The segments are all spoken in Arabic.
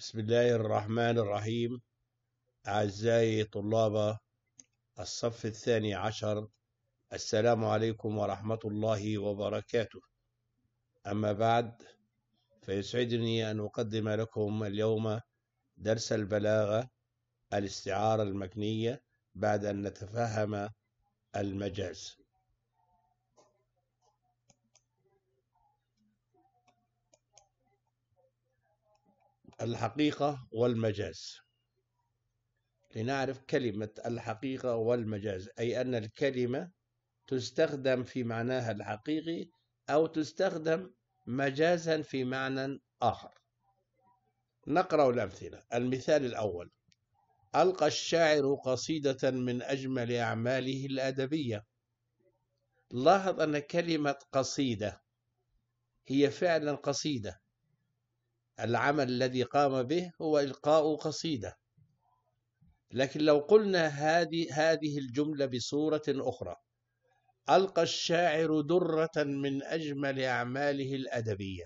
بسم الله الرحمن الرحيم أعزائي طلاب الصف الثاني عشر السلام عليكم ورحمة الله وبركاته أما بعد فيسعدني أن أقدم لكم اليوم درس البلاغة الاستعارة المكنية بعد أن نتفهم المجاز الحقيقة والمجاز لنعرف كلمة الحقيقة والمجاز أي أن الكلمة تستخدم في معناها الحقيقي أو تستخدم مجازا في معنى آخر نقرأ الأمثلة المثال الأول ألقى الشاعر قصيدة من أجمل أعماله الأدبية لاحظ أن كلمة قصيدة هي فعلا قصيدة العمل الذي قام به هو إلقاء قصيدة لكن لو قلنا هذه هذه الجملة بصورة أخرى ألقى الشاعر درة من أجمل أعماله الأدبية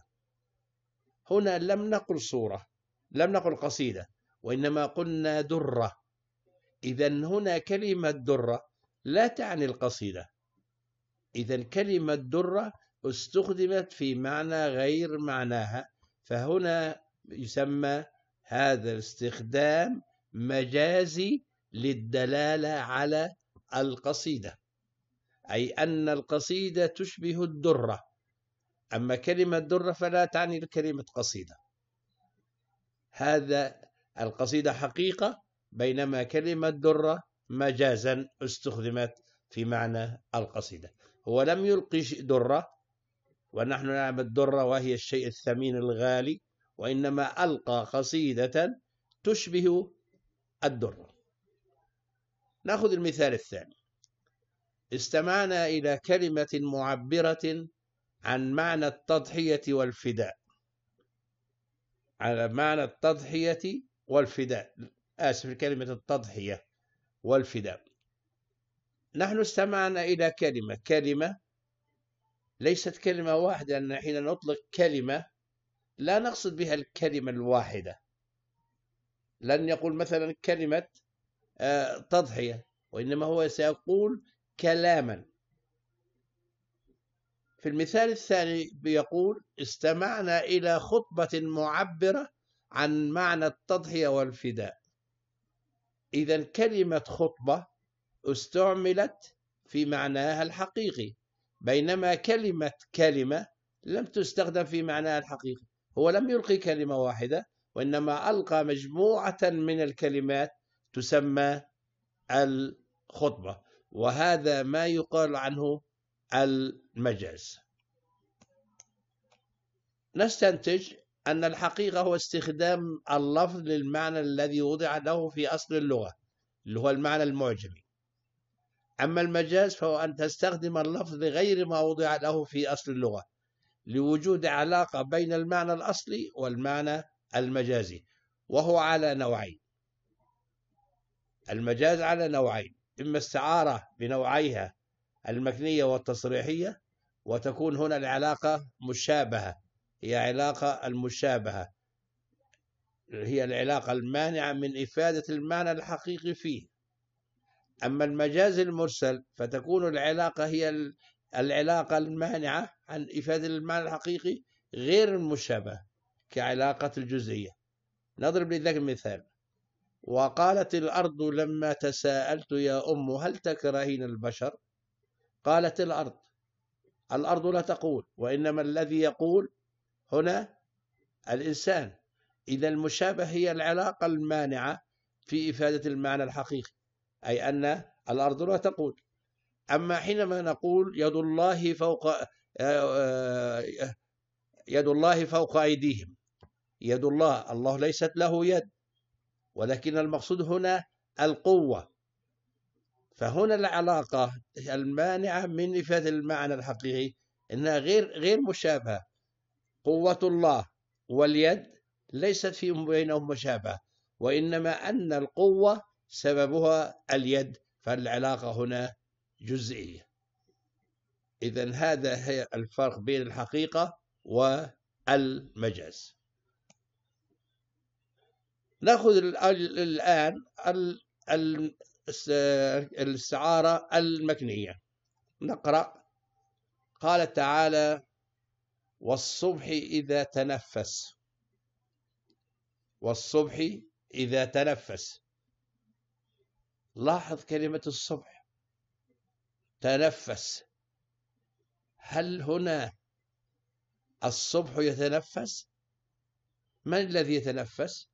هنا لم نقل صورة لم نقل قصيدة وإنما قلنا درة إذا هنا كلمة درة لا تعني القصيدة إذا كلمة درة استخدمت في معنى غير معناها فهنا يسمى هذا الاستخدام مجازي للدلالة على القصيدة أي أن القصيدة تشبه الدرة أما كلمة درة فلا تعني كلمة قصيدة هذا القصيدة حقيقة بينما كلمة درة مجازا استخدمت في معنى القصيدة هو لم يلقي درة ونحن نعلم الدرة وهي الشيء الثمين الغالي وإنما ألقى قصيدة تشبه الدرة نأخذ المثال الثاني استمعنا إلى كلمة معبرة عن معنى التضحية والفداء على معنى التضحية والفداء آسف كلمة التضحية والفداء نحن استمعنا إلى كلمة كلمة ليست كلمة واحدة أن حين نطلق كلمة لا نقصد بها الكلمة الواحدة لن يقول مثلا كلمة آه، تضحية وإنما هو سيقول كلاما في المثال الثاني بيقول استمعنا إلى خطبة معبرة عن معنى التضحية والفداء إذا كلمة خطبة استعملت في معناها الحقيقي بينما كلمة كلمة لم تستخدم في معناها الحقيقي هو لم يلقي كلمة واحدة وإنما ألقى مجموعة من الكلمات تسمى الخطبة وهذا ما يقال عنه المجاز نستنتج أن الحقيقة هو استخدام اللفظ للمعنى الذي وضع له في أصل اللغة اللي هو المعنى المعجمي أما المجاز فهو أن تستخدم اللفظ غير ما وضع له في أصل اللغة لوجود علاقة بين المعنى الأصلي والمعنى المجازي وهو على نوعين المجاز على نوعين إما استعارة بنوعيها المكنية والتصريحية وتكون هنا العلاقة مشابهة هي علاقة المشابهة هي العلاقة المانعة من إفادة المعنى الحقيقي فيه أما المجاز المرسل فتكون العلاقة هي العلاقة المانعة عن إفادة المعنى الحقيقي غير المشابه كعلاقة الجزئية نضرب لذلك مثال وقالت الأرض لما تساءلت يا أم هل تكرهين البشر قالت الأرض الأرض لا تقول وإنما الذي يقول هنا الإنسان إذا المشابه هي العلاقة المانعة في إفادة المعنى الحقيقي أي أن الأرض لا تقود أما حينما نقول يد الله فوق آه، آه، يد الله فوق أيديهم يد الله الله ليست له يد ولكن المقصود هنا القوة فهنا العلاقة المانعة من إفادة المعنى الحقيقي إنها غير غير مشابهة قوة الله واليد ليست في بينهم مشابهة وإنما أن القوة سببها اليد فالعلاقة هنا جزئية إذا هذا هي الفرق بين الحقيقة والمجاز ناخذ الآن الاستعارة المكنية نقرأ قال تعالى والصبح إذا تنفس والصبح إذا تنفس لاحظ كلمة الصبح تنفس هل هنا الصبح يتنفس من الذي يتنفس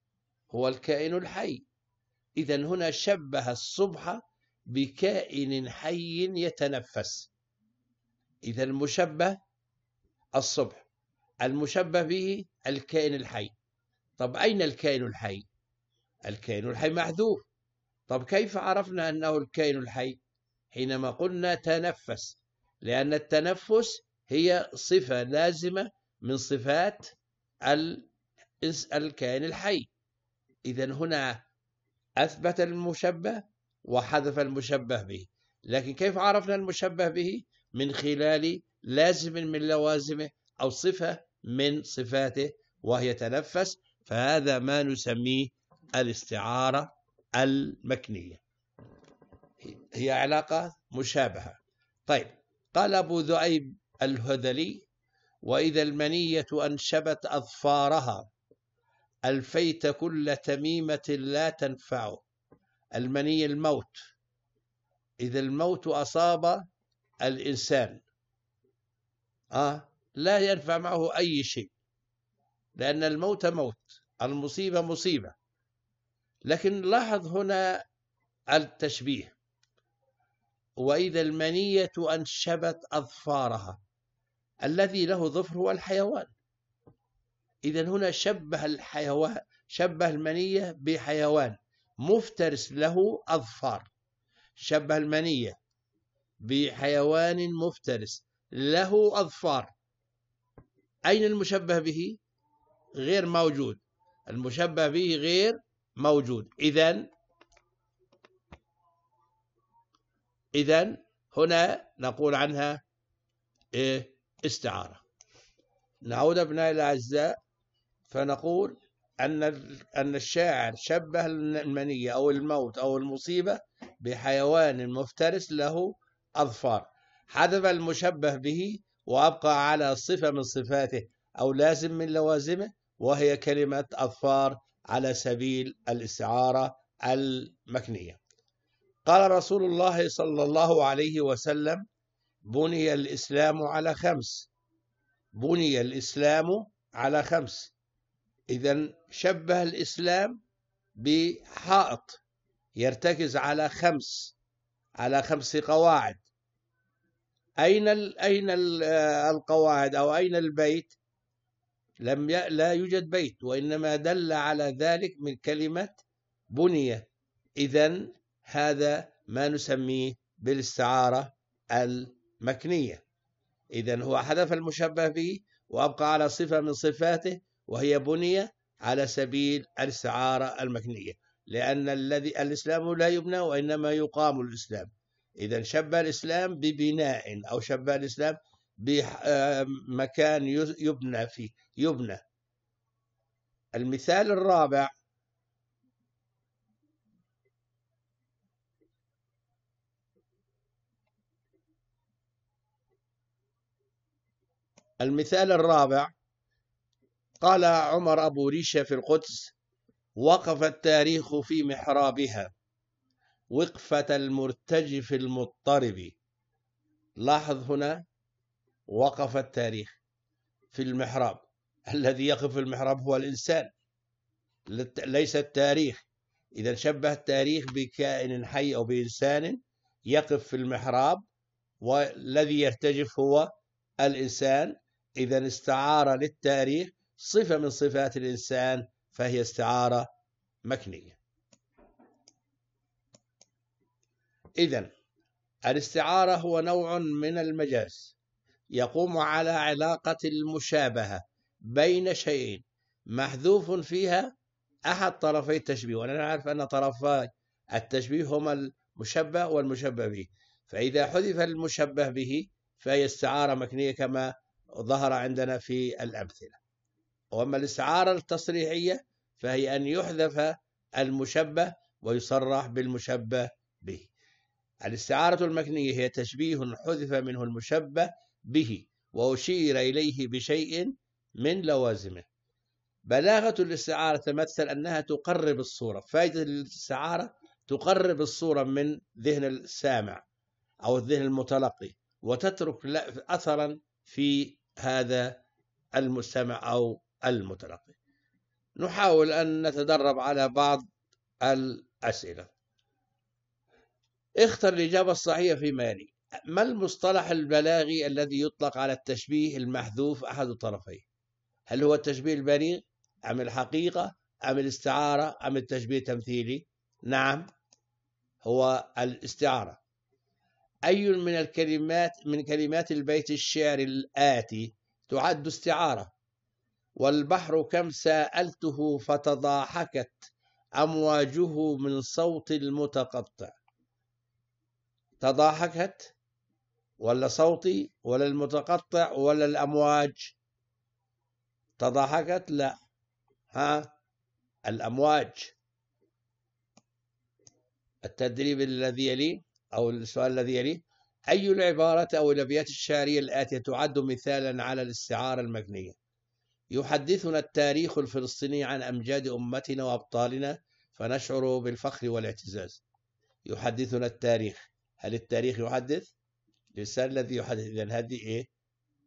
هو الكائن الحي إذا هنا شبه الصبح بكائن حي يتنفس إذا المشبه الصبح المشبه به الكائن الحي طب أين الكائن الحي الكائن الحي محذوف طب كيف عرفنا أنه الكائن الحي حينما قلنا تنفس لأن التنفس هي صفة لازمة من صفات الكائن الحي إذا هنا أثبت المشبه وحذف المشبه به لكن كيف عرفنا المشبه به من خلال لازم من لوازمه أو صفة من صفاته وهي تنفس فهذا ما نسميه الاستعارة المكنية هي علاقة مشابهة طيب قال أبو ذؤيب الهذلي وإذا المنية أنشبت أظفارها ألفيت كل تميمة لا تنفع المني الموت إذا الموت أصاب الإنسان آه لا ينفع معه أي شيء لأن الموت موت المصيبة مصيبة لكن لاحظ هنا التشبيه وإذا المنية أنشبت أظفارها الذي له ظفر هو الحيوان إذا هنا شبه الحيوان شبه المنية بحيوان مفترس له أظفار شبه المنية بحيوان مفترس له أظفار أين المشبه به؟ غير موجود المشبه به غير موجود إذا إذا هنا نقول عنها إيه استعارة نعود ابناء الأعزاء فنقول أن أن الشاعر شبه المنية أو الموت أو المصيبة بحيوان مفترس له أظفار حذف المشبه به وأبقى على صفة من صفاته أو لازم من لوازمه وهي كلمة أظفار على سبيل الاستعارة المكنية قال رسول الله صلى الله عليه وسلم بني الإسلام على خمس بني الإسلام على خمس إذا شبه الإسلام بحائط يرتكز على خمس على خمس قواعد أين أين آه، القواعد أو أين البيت لم ي... لا يوجد بيت وإنما دل على ذلك من كلمة بني إذا هذا ما نسميه بالاستعارة المكنية إذا هو حذف المشبه به وأبقى على صفة من صفاته وهي بني على سبيل الاستعارة المكنية لأن الذي الإسلام لا يبنى وإنما يقام الإسلام إذا شبه الإسلام ببناء أو شبه الإسلام بمكان آه، يبنى فيه يبنى المثال الرابع المثال الرابع قال عمر أبو ريشة في القدس وقف التاريخ في محرابها وقفة المرتجف المضطرب لاحظ هنا وقف التاريخ في المحراب الذي يقف في المحراب هو الإنسان ليس التاريخ إذا شبه التاريخ بكائن حي أو بإنسان يقف في المحراب والذي يرتجف هو الإنسان إذا استعار للتاريخ صفة من صفات الإنسان فهي استعارة مكنية إذا الاستعارة هو نوع من المجاز يقوم على علاقة المشابهة بين شيئين محذوف فيها أحد طرفي التشبيه وأنا نعرف أن طرفي التشبيه هما المشبه والمشبه به فإذا حذف المشبه به فهي استعارة مكنية كما ظهر عندنا في الأمثلة وأما الاستعارة التصريحية فهي أن يحذف المشبه ويصرح بالمشبه به الاستعارة المكنية هي تشبيه حذف منه المشبه به وأشير إليه بشيء من لوازمه بلاغة الاستعارة تمثل أنها تقرب الصورة فائدة الاستعارة تقرب الصورة من ذهن السامع أو الذهن المتلقي وتترك أثرا في هذا المستمع أو المتلقي نحاول أن نتدرب على بعض الأسئلة اختر الإجابة الصحيحة فيما يلي ما المصطلح البلاغي الذي يطلق على التشبيه المحذوف أحد الطرفين هل هو التشبيه البليغ أم الحقيقة أم الاستعارة أم التشبيه التمثيلي نعم هو الاستعارة أي من الكلمات من كلمات البيت الشعر الآتي تعد استعارة والبحر كم سألته فتضاحكت أمواجه من صوت المتقطع تضاحكت ولا صوتي ولا المتقطع ولا الأمواج تضاحكت لا ها الأمواج التدريب الذي يلي أو السؤال الذي يلي أي العبارات أو الأبيات الشعرية الآتية تعد مثالا على الاستعارة المكنية يحدثنا التاريخ الفلسطيني عن أمجاد أمتنا وأبطالنا فنشعر بالفخر والاعتزاز يحدثنا التاريخ هل التاريخ يحدث؟ الإنسان الذي يحدث إذا هذه إيه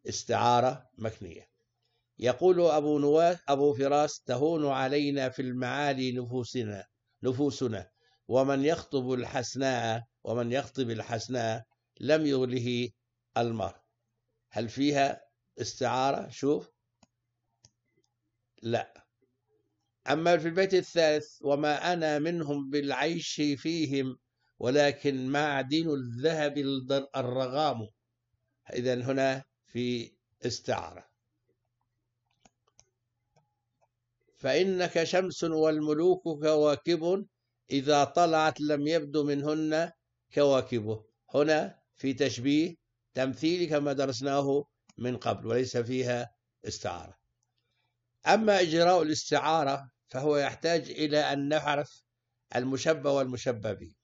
استعارة مكنية يقول أبو نواس أبو فراس تهون علينا في المعالي نفوسنا نفوسنا ومن يخطب الحسناء ومن يخطب الحسناء لم يغله المرء هل فيها استعارة شوف لا أما في البيت الثالث وما أنا منهم بالعيش فيهم ولكن معدن الذهب الرغام إذا هنا في استعارة فإنك شمس والملوك كواكب إذا طلعت لم يبدو منهن كواكبه هنا في تشبيه تمثيل كما درسناه من قبل وليس فيها استعارة أما إجراء الاستعارة فهو يحتاج إلى أن نعرف المشبه والمشبه به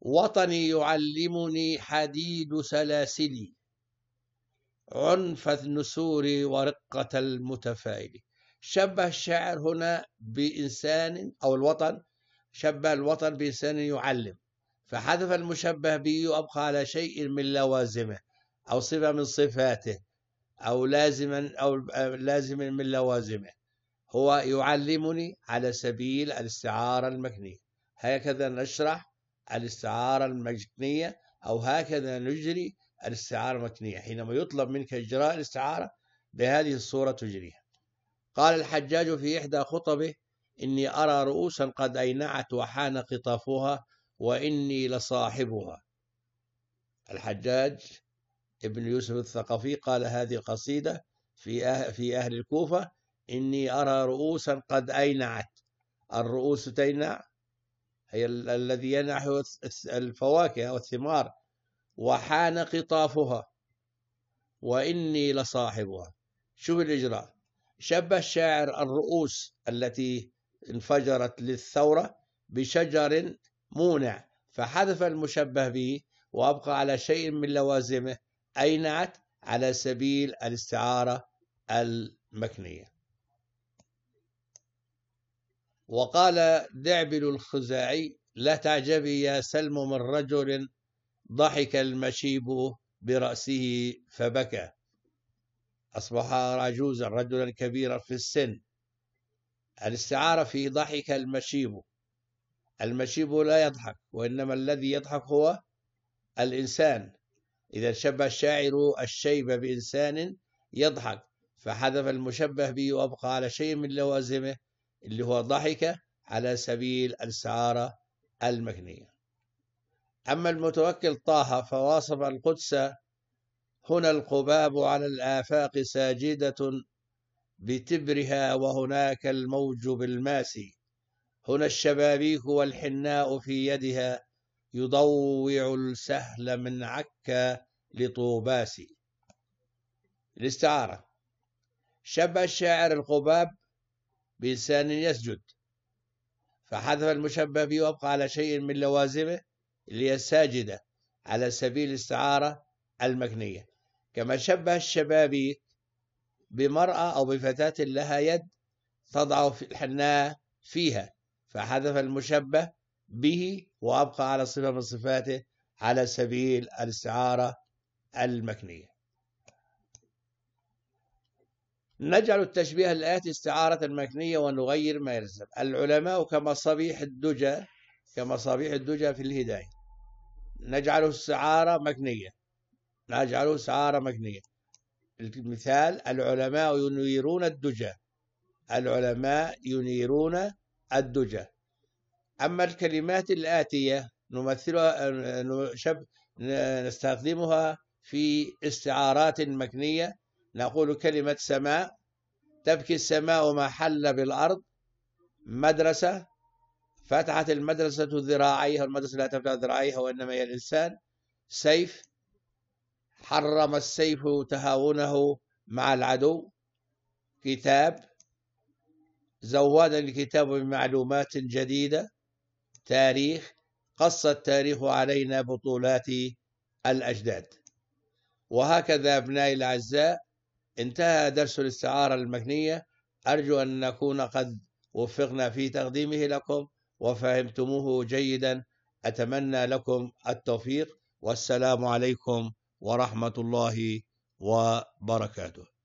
وطني يعلمني حديد سلاسلي عنف النسور ورقة المتفائل شبه الشاعر هنا بإنسان أو الوطن شبه الوطن بإنسان يعلم فحذف المشبه به وأبقى على شيء من لوازمه أو صفة من صفاته أو لازما أو لازما من لوازمه هو يعلمني على سبيل الاستعارة المكنية هكذا نشرح الاستعارة المكنية أو هكذا نجري الاستعارة المكنية حينما يطلب منك إجراء الاستعارة بهذه الصورة تجريها قال الحجاج في إحدى خطبه إني أرى رؤوسا قد أينعت وحان قطافها وإني لصاحبها الحجاج ابن يوسف الثقفي قال هذه القصيدة في أهل, في أهل الكوفة إني أرى رؤوسا قد أينعت الرؤوس تينع أي الذي ينحو الفواكه أو الثمار وحان قطافها وإني لصاحبها شوف الإجراء شبه الشاعر الرؤوس التي انفجرت للثورة بشجر مونع فحذف المشبه به وأبقى على شيء من لوازمه أينعت على سبيل الاستعارة المكنية وقال دعبل الخزاعي لا تعجبي يا سلم من رجل ضحك المشيب برأسه فبكى أصبح عجوزا رجلا كبيرا في السن الاستعارة في ضحك المشيب المشيب لا يضحك وإنما الذي يضحك هو الإنسان إذا شبه الشاعر الشيب بإنسان يضحك فحذف المشبه به وأبقى على شيء من لوازمه اللي هو ضحك على سبيل السعارة المكنية أما المتوكل طه فواصف القدس هنا القباب على الآفاق ساجدة بتبرها وهناك الموج بالماس هنا الشبابيك والحناء في يدها يضوع السهل من عكا لطوباس الاستعارة شبه الشاعر القباب بإنسان يسجد فحذف المشبه به وابقى على شيء من لوازمه اللي هي الساجدة على سبيل الاستعارة المكنية كما شبه الشبابيك بمرأة أو بفتاة لها يد تضع في الحناء فيها فحذف المشبه به وأبقى على صفة من صفاته على سبيل الاستعارة المكنية نجعل التشبيه الآتي استعارة مكنية ونغير ما يلزم العلماء كمصابيح الدجى كمصابيح الدجى في الهداية نجعله استعارة مكنية نجعله استعارة مكنية المثال العلماء ينيرون الدجى العلماء ينيرون الدجى أما الكلمات الآتية نمثلها نستخدمها في استعارات مكنية نقول كلمة سماء تبكي السماء ما حل بالأرض مدرسة فتحت المدرسة ذراعيها المدرسة لا تفتح ذراعيها وإنما هي الإنسان سيف حرم السيف تهاونه مع العدو كتاب زواد الكتاب بمعلومات جديدة تاريخ قص التاريخ علينا بطولات الأجداد وهكذا أبنائي الأعزاء انتهى درس الاستعارة المكنية أرجو أن نكون قد وفقنا في تقديمه لكم وفهمتموه جيدا أتمنى لكم التوفيق والسلام عليكم ورحمة الله وبركاته